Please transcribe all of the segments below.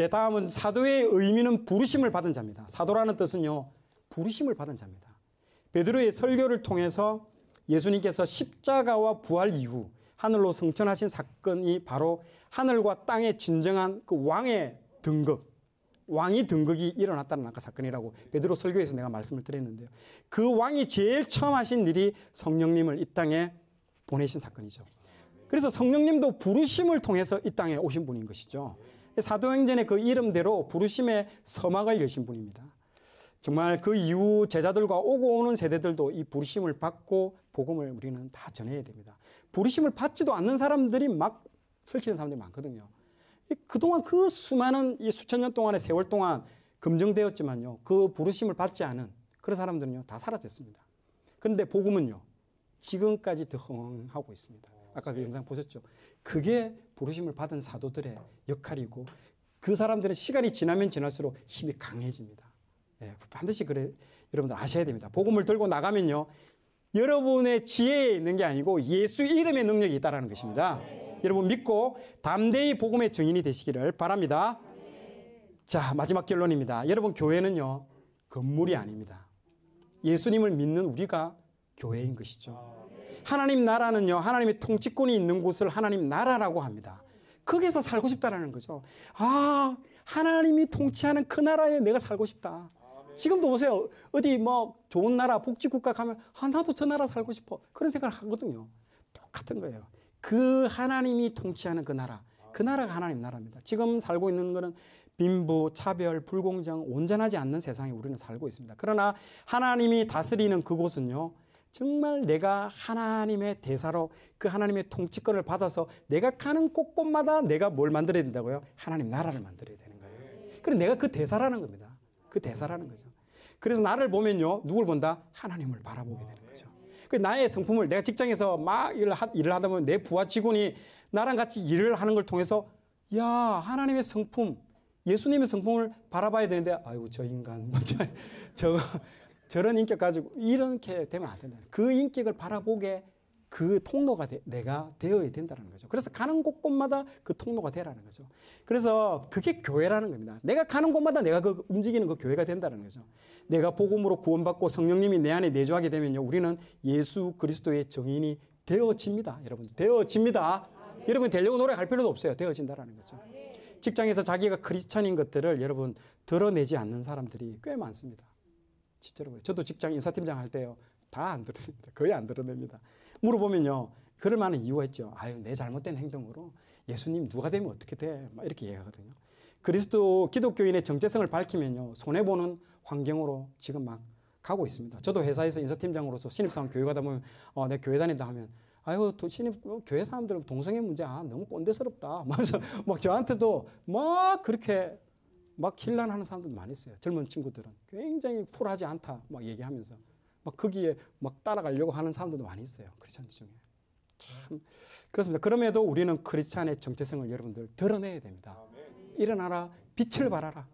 예, 다음은 사도의 의미는 부르심을 받은 자입니다. 사도라는 뜻은요, 부르심을 받은 자입니다. 베드로의 설교를 통해서 예수님께서 십자가와 부활 이후 하늘로 승천하신 사건이 바로 하늘과 땅의 진정한 그 왕의 등극, 왕이 등극이 일어났다는 아까 사건이라고 베드로 설교에서 내가 말씀을 드렸는데요. 그 왕이 제일 처음 하신 일이 성령님을 이 땅에 보내신 사건이죠. 그래서 성령님도 부르심을 통해서 이 땅에 오신 분인 것이죠. 사도행전의 그 이름대로 부르심의 서막을 여신 분입니다. 정말 그 이후 제자들과 오고 오는 세대들도 이 부르심을 받고 복음을 우리는 다 전해야 됩니다. 부르심을 받지도 않는 사람들이 막 설치는 사람들이 많거든요. 그동안 그 수많은 이 수천 년 동안의 세월 동안 검증되었지만요. 그 부르심을 받지 않은 그런 사람들은요. 다 사라졌습니다. 그데 복음은요. 지금까지 더 흥하고 있습니다. 아까 그 영상 보셨죠? 그게 부르심을 받은 사도들의 역할이고 그 사람들은 시간이 지나면 지날수록 힘이 강해집니다. 예, 반드시 그래 여러분들 아셔야 됩니다. 복음을 들고 나가면요. 여러분의 지혜에 있는 게 아니고 예수 이름의 능력이 있다라는 것입니다. 네. 여러분 믿고 담대히 복음의 증인이 되시기를 바랍니다. 네. 자, 마지막 결론입니다. 여러분 교회는요. 건물이 아닙니다. 예수님을 믿는 우리가 교회인 것이죠. 하나님 나라는요, 하나님의 통치권이 있는 곳을 하나님 나라라고 합니다. 거기서 살고 싶다라는 거죠. 아, 하나님이 통치하는 그 나라에 내가 살고 싶다. 지금도 보세요. 어디 뭐 좋은 나라, 복지국가 가면, 아, 나도 저 나라 살고 싶어. 그런 생각을 하거든요. 똑같은 거예요. 그 하나님이 통치하는 그 나라. 그 나라가 하나님 나라입니다. 지금 살고 있는 거는 빈부, 차별, 불공정, 온전하지 않는 세상에 우리는 살고 있습니다. 그러나 하나님이 다스리는 그곳은요, 정말 내가 하나님의 대사로 그 하나님의 통치권을 받아서 내가 가는 곳곳마다 내가 뭘 만들어야 된다고요? 하나님 나라를 만들어야 되는 거예요. 그럼 내가 그 대사라는 겁니다. 그 대사라는 거죠. 그래서 나를 보면요, 누굴 본다? 하나님을 바라보게 되는 거죠. 그 나의 성품을 내가 직장에서 막 일을, 하, 일을 하다 보면 내 부하 직원이 나랑 같이 일을 하는 걸 통해서 야 하나님의 성품, 예수님의 성품을 바라봐야 되는데 아이고 저 인간, 저 저런 인격 가지고 이렇게 되면 안 된다는 그 인격을 바라보게 그 통로가 되, 내가 되어야 된다는 거죠. 그래서 가는 곳곳마다 그 통로가 되라는 거죠. 그래서 그게 교회라는 겁니다. 내가 가는 곳마다 내가 그 움직이는 그 교회가 된다는 거죠. 내가 복음으로 구원받고 성령님이 내 안에 내주하게 되면요. 우리는 예수 그리스도의 정인이 되어집니다. 여러분 되어집니다. 아, 네. 여러분 되려고 노력할 필요도 없어요. 되어진다는 거죠. 아, 네. 직장에서 자기가 크리스찬인 것들을 여러분 드러내지 않는 사람들이 꽤 많습니다. 진짜로 그래요. 저도 직장 인사팀장 할 때요. 다 안 들어냅니다. 거의 안 들어냅니다. 물어보면요. 그럴 만한 이유가 있죠. 아유, 내 잘못된 행동으로 예수님 누가 되면 어떻게 돼? 막 이렇게 얘기하거든요. 그리스도 기독교인의 정체성을 밝히면요. 손해보는 환경으로 지금 막 가고 있습니다. 저도 회사에서 인사팀장으로서 신입사원 교육하다 보면, 어, 내 교회 다닌다 하면, 아유, 도, 신입, 어, 교회 사람들은 동성애 문제, 아, 너무 꼰대스럽다. 막, 막 저한테도 막 그렇게 막 힐난하는 사람들 많이 있어요. 젊은 친구들은 굉장히 쿨하지 않다 막 얘기하면서 막 거기에 막 따라가려고 하는 사람들도 많이 있어요. 크리스천들 중에. 참 그렇습니다. 그럼에도 우리는 크리스찬의 정체성을 여러분들 드러내야 됩니다. 일어나라 빛을 발하라.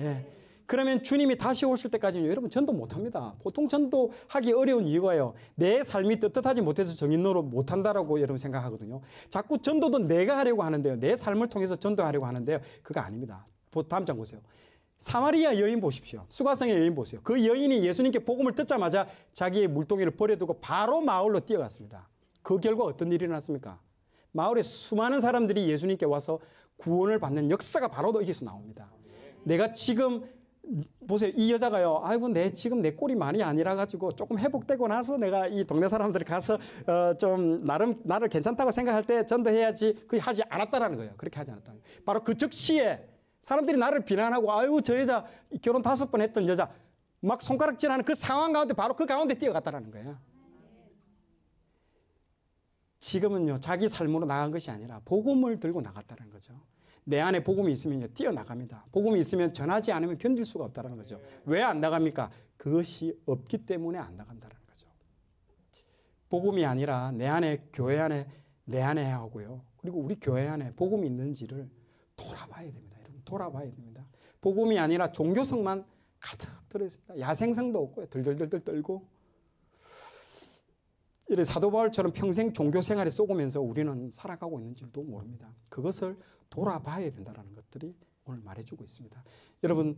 예. 그러면 주님이 다시 오실 때까지는 여러분 전도 못합니다. 보통 전도 하기 어려운 이유가요. 내 삶이 떳떳하지 못해서 정인노로 못한다라고 여러분 생각하거든요. 자꾸 전도도 내가 하려고 하는데요. 내 삶을 통해서 전도하려고 하는데요. 그거 아닙니다. 다음 장 보세요. 사마리아 여인 보십시오. 수가성의 여인 보세요. 그 여인이 예수님께 복음을 듣자마자 자기의 물동이를 버려두고 바로 마을로 뛰어갔습니다. 그 결과 어떤 일이 일어났습니까? 마을에 수많은 사람들이 예수님께 와서 구원을 받는 역사가 바로 여기서 나옵니다. 내가 지금 보세요. 이 여자가요. 아이고, 내 지금 내 꼴이 많이 아니라 가지고 조금 회복되고 나서 내가 이 동네 사람들이 가서 어, 좀 나름 나를 괜찮다고 생각할 때 전도해야지. 그 하지 않았다라는 거예요. 그렇게 하지 않았다는 거예요. 바로 그 즉시에 사람들이 나를 비난하고 아유 저 여자 결혼 다섯 번 했던 여자 막 손가락질하는 그 상황 가운데 바로 그 가운데 뛰어갔다라는 거예요. 지금은요 자기 삶으로 나간 것이 아니라 복음을 들고 나갔다는 거죠. 내 안에 복음이 있으면요 뛰어나갑니다. 복음이 있으면 전하지 않으면 견딜 수가 없다는 거죠. 왜 안 나갑니까? 그것이 없기 때문에 안 나간다는 거죠. 복음이 아니라 내 안에 교회 안에 내 안에 하고요. 그리고 우리 교회 안에 복음이 있는지를 돌아봐야 됩니다. 돌아봐야 됩니다. 복음이 아니라 종교성만 가득 들어있습니다. 야생성도 없고요. 들들들들 떨고. 이래 사도 바울처럼 평생 종교 생활에 쏘면서 우리는 살아가고 있는 줄도 모릅니다. 그것을 돌아봐야 된다는 것들이 오늘 말해주고 있습니다. 여러분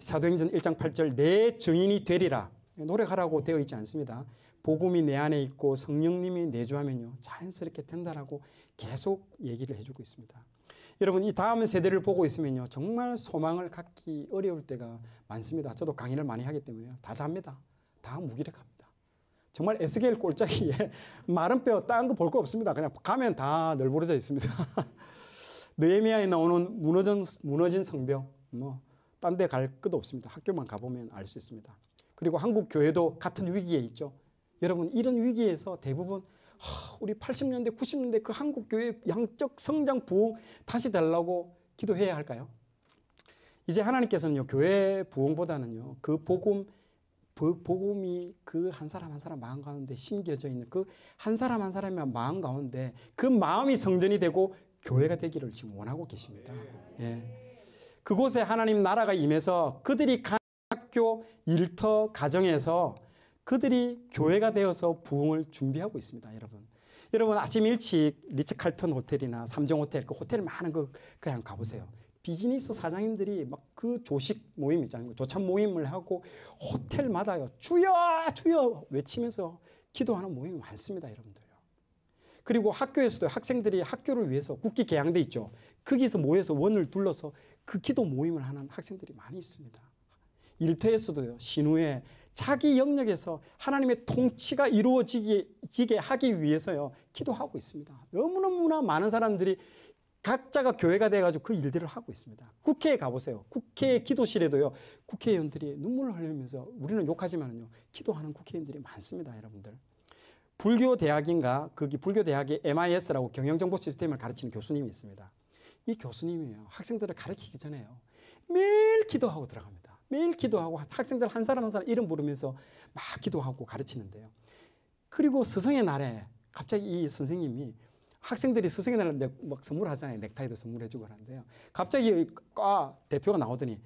사도행전 1장 8절 내 증인이 되리라 예, 노력하라고 되어 있지 않습니다. 복음이 내 안에 있고 성령님이 내주하면요 자연스럽게 된다라고 계속 얘기를 해주고 있습니다. 여러분 이 다음 세대를 보고 있으면요 정말 소망을 갖기 어려울 때가 많습니다. 저도 강의를 많이 하기 때문에요 다 잡니다. 다 무기력합니다. 정말 에스겔 꼴짝이에 마른 뼈 딴 거 볼 거 없습니다. 그냥 가면 다 널브러져 있습니다. 느헤미야에 나오는 무너진 무너진 성벽 뭐 딴 데 갈 것도 없습니다. 학교만 가보면 알 수 있습니다. 그리고 한국 교회도 같은 위기에 있죠. 여러분 이런 위기에서 대부분 우리 80년대, 90년대 그 한국 교회 양적 성장 부흥 다시 달라고 기도해야 할까요? 이제 하나님께서는요 교회 부흥보다는요 그 복음 복음이 그 한 사람 한 사람 마음 가운데 심겨져 있는 그 한 사람 한 사람의 마음 가운데 그 마음이 성전이 되고 교회가 되기를 지금 원하고 계십니다. 네. 예. 그곳에 하나님 나라가 임해서 그들이 간 학교 일터 가정에서 그들이 교회가 되어서 부흥을 준비하고 있습니다, 여러분. 여러분 아침 일찍 리츠 칼턴 호텔이나 삼종 호텔 그 호텔 많은 거 그냥 가보세요. 비즈니스 사장님들이 막 그 조식 모임 있잖아요. 조찬 모임을 하고 호텔마다요. 주여! 주여! 외치면서 기도하는 모임이 많습니다, 여러분들 그리고 학교에서도 학생들이 학교를 위해서 국기 개양돼 있죠. 거기서 모여서 원을 둘러서 그 기도 모임을 하는 학생들이 많이 있습니다. 일터에서도요. 신우회, 자기 영역에서 하나님의 통치가 이루어지게 하기 위해서요, 기도하고 있습니다. 너무너무나 많은 사람들이 각자가 교회가 돼가지고 그 일들을 하고 있습니다. 국회에 가보세요. 국회 기도실에도요, 국회의원들이 눈물을 흘리면서 우리는 욕하지만요, 기도하는 국회의원들이 많습니다, 여러분들. 불교 대학인가, 거기 불교 대학의 MIS라고 경영정보 시스템을 가르치는 교수님이 있습니다. 이 교수님이요, 학생들을 가르치기 전에요, 매일 기도하고 들어갑니다. 매일 기도하고 학생들 한 사람 한 사람 이름 부르면서 막 기도하고 가르치는데요. 그리고 스승의 날에 갑자기 이 선생님이 학생들이 스승의 날에 막 선물하잖아요. 넥타이도 선물해주고 하는데요. 갑자기 과 대표가 나오더니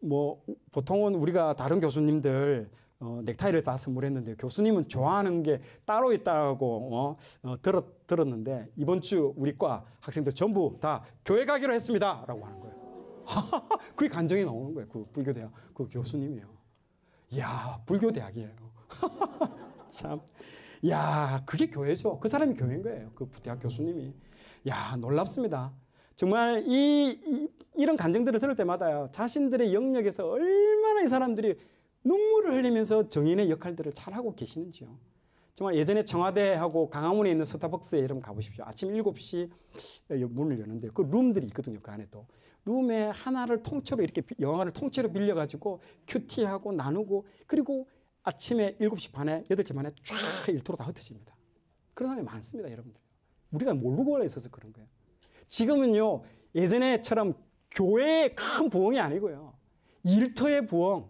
뭐 보통은 우리가 다른 교수님들 어, 넥타이를 다 선물했는데 교수님은 좋아하는 게 따로 있다고 어, 어, 들었, 들었는데 이번 주 우리 과 학생들 전부 다 교회 가기로 했습니다. 라고 하는 그게 간정이 나오는 거예요. 그 불교 대학 그 교수님이요. 야 불교 대학이에요. 참. 야 그게 교회죠. 그 사람이 교회인 거예요. 그 대학 교수님이. 야 놀랍습니다. 정말 이, 이 이런 간정들을 들을 때마다요. 자신들의 영역에서 얼마나 이 사람들이 눈물을 흘리면서 정인의 역할들을 잘하고 계시는지요. 정말 예전에 청와대하고 강화문에 있는 스타벅스에 이름 가보십시오. 아침 7시 예, 문을 여는데 그 룸들이 있거든요. 그 안에 또. 룸의 하나를 통째로 이렇게 영화를 통째로 빌려가지고 큐티하고 나누고 그리고 아침에 7시 반에 8시 반에 쫙일토로다 흩어집니다. 그런 사람이 많습니다, 여러분들. 우리가 모르고 있어서 그런 거예요. 지금은요, 예전에처럼 교회의 큰 부흥이 아니고요. 일터의 부흥,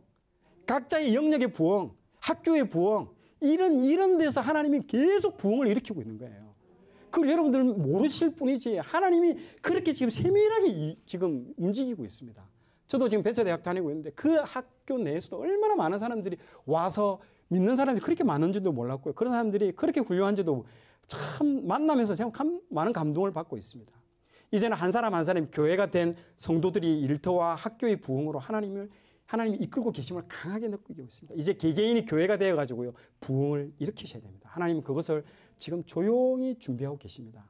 각자의 영역의 부흥, 학교의 부흥, 이런, 이런 데서 하나님이 계속 부흥을 일으키고 있는 거예요. 그걸 여러분들 모르실 뿐이지 하나님이 그렇게 지금 세밀하게 이, 지금 움직이고 있습니다. 저도 지금 벤처 대학 다니고 있는데 그 학교 내에서도 얼마나 많은 사람들이 와서 믿는 사람들이 그렇게 많은지도 몰랐고요. 그런 사람들이 그렇게 훌륭한지도 참 만나면서 참 많은 감동을 받고 있습니다. 이제는 한 사람 한 사람 교회가 된 성도들이 일터와 학교의 부흥으로 하나님을 하나님이 이끌고 계심을 강하게 느끼고 있습니다. 이제 개개인이 교회가 되어 가지고요. 부흥을 일으키셔야 됩니다. 하나님 그것을 지금 조용히 준비하고 계십니다.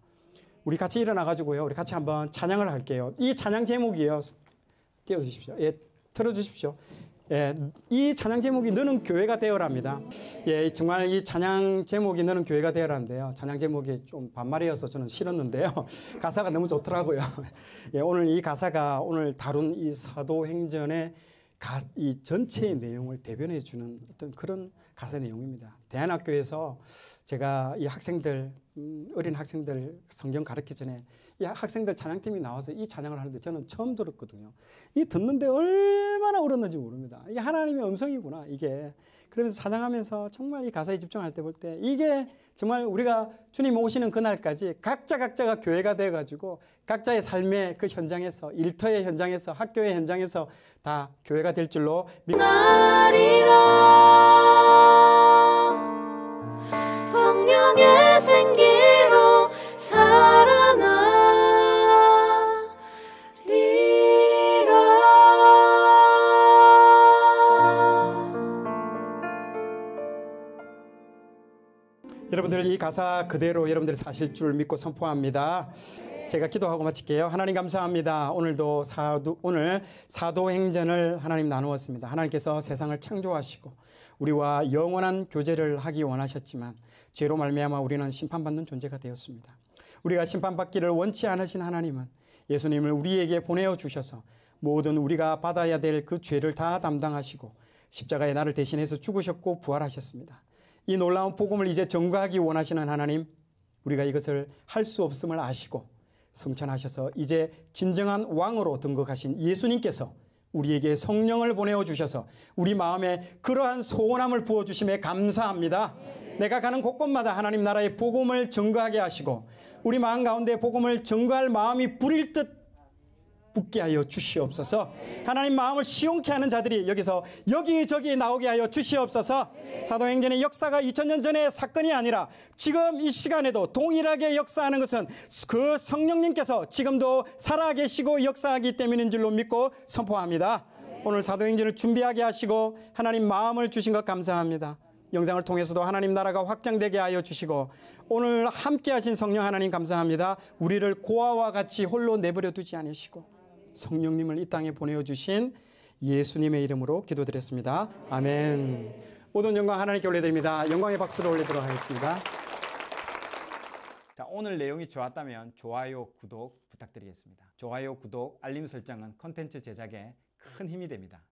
우리 같이 일어나 가지고요. 우리 같이 한번 찬양을 할게요. 이 찬양 제목이요. 띄워 주십시오. 예, 틀어 주십시오. 예, 이 찬양 제목이 너는 교회가 되어랍니다. 예, 정말 이 찬양 제목이 너는 교회가 되어라인데요. 찬양 제목이 좀 반말이어서 저는 싫었는데요. 가사가 너무 좋더라고요. 예, 오늘 이 가사가 오늘 다룬 이 사도행전의 가, 이 전체의 내용을 대변해 주는 어떤 그런 가사 내용입니다. 대안학교에서 제가 이 학생들 음, 어린 학생들 성경 가르기 전에 이 학생들 찬양팀이 나와서 이 찬양을 하는데 저는 처음 들었거든요. 이 듣는데 얼마나 울었는지 모릅니다. 이 하나님의 음성이구나 이게 그러면서 찬양하면서 정말 이 가사에 집중할 때 볼 때 이게 정말 우리가 주님 오시는 그날까지 각자 각자가 교회가 돼가지고 각자의 삶의 그 현장에서 일터의 현장에서 학교의 현장에서 다 교회가 될 줄로 믿습니다. 여러분들 이 가사 그대로 여러분들이 사실 줄 믿고 선포합니다. 제가 기도하고 마칠게요. 하나님 감사합니다. 오늘도 사도, 오늘 사도행전을 하나님 나누었습니다. 하나님께서 세상을 창조하시고 우리와 영원한 교제를 하기 원하셨지만 죄로 말미암아 우리는 심판받는 존재가 되었습니다. 우리가 심판받기를 원치 않으신 하나님은 예수님을 우리에게 보내어 주셔서 모든 우리가 받아야 될 그 죄를 다 담당하시고 십자가의 나를 대신해서 죽으셨고 부활하셨습니다. 이 놀라운 복음을 이제 전가하기 원하시는 하나님, 우리가 이것을 할 수 없음을 아시고 승천하셔서 이제 진정한 왕으로 등극하신 예수님께서 우리에게 성령을 보내어 주셔서 우리 마음에 그러한 소원함을 부어 주심에 감사합니다. 내가 가는 곳곳마다 하나님 나라의 복음을 증거하게 하시고 우리 마음 가운데 복음을 증거할 마음이 부릴 듯 붙게 하여 주시옵소서. 하나님 마음을 시용케 하는 자들이 여기서 여기저기 나오게 하여 주시옵소서. 사도행전의 역사가 2000년 전의 사건이 아니라 지금 이 시간에도 동일하게 역사하는 것은 그 성령님께서 지금도 살아계시고 역사하기 때문인 줄로 믿고 선포합니다. 오늘 사도행전을 준비하게 하시고 하나님 마음을 주신 것 감사합니다. 영상을 통해서도 하나님 나라가 확장되게 하여 주시고 오늘 함께 하신 성령 하나님 감사합니다. 우리를 고아와 같이 홀로 내버려 두지 않으시고 성령님을 이 땅에 보내어주신 예수님의 이름으로 기도드렸습니다. 아멘. 모든 영광 하나님께 올려드립니다. 영광의 박수를 올리도록 하겠습니다. 자, 오늘 내용이 좋았다면 좋아요, 구독 부탁드리겠습니다. 좋아요, 구독, 알림 설정은 컨텐츠 제작에 큰 힘이 됩니다.